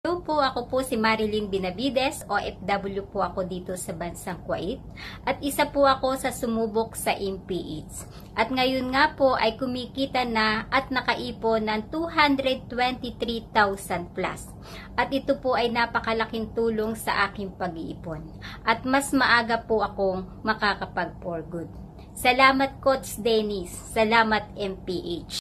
Hello po, ako po si Marilyn Binavides, OFW po ako dito sa Bansang Kuwait at isa po ako sa sumubok sa MPH. At ngayon nga po ay kumikita na at nakaipon ng 223,000 plus. At ito po ay napakalaking tulong sa aking pag-iipon. At mas maaga po akong makakapag-for good. Salamat Coach Dennis, salamat MPH.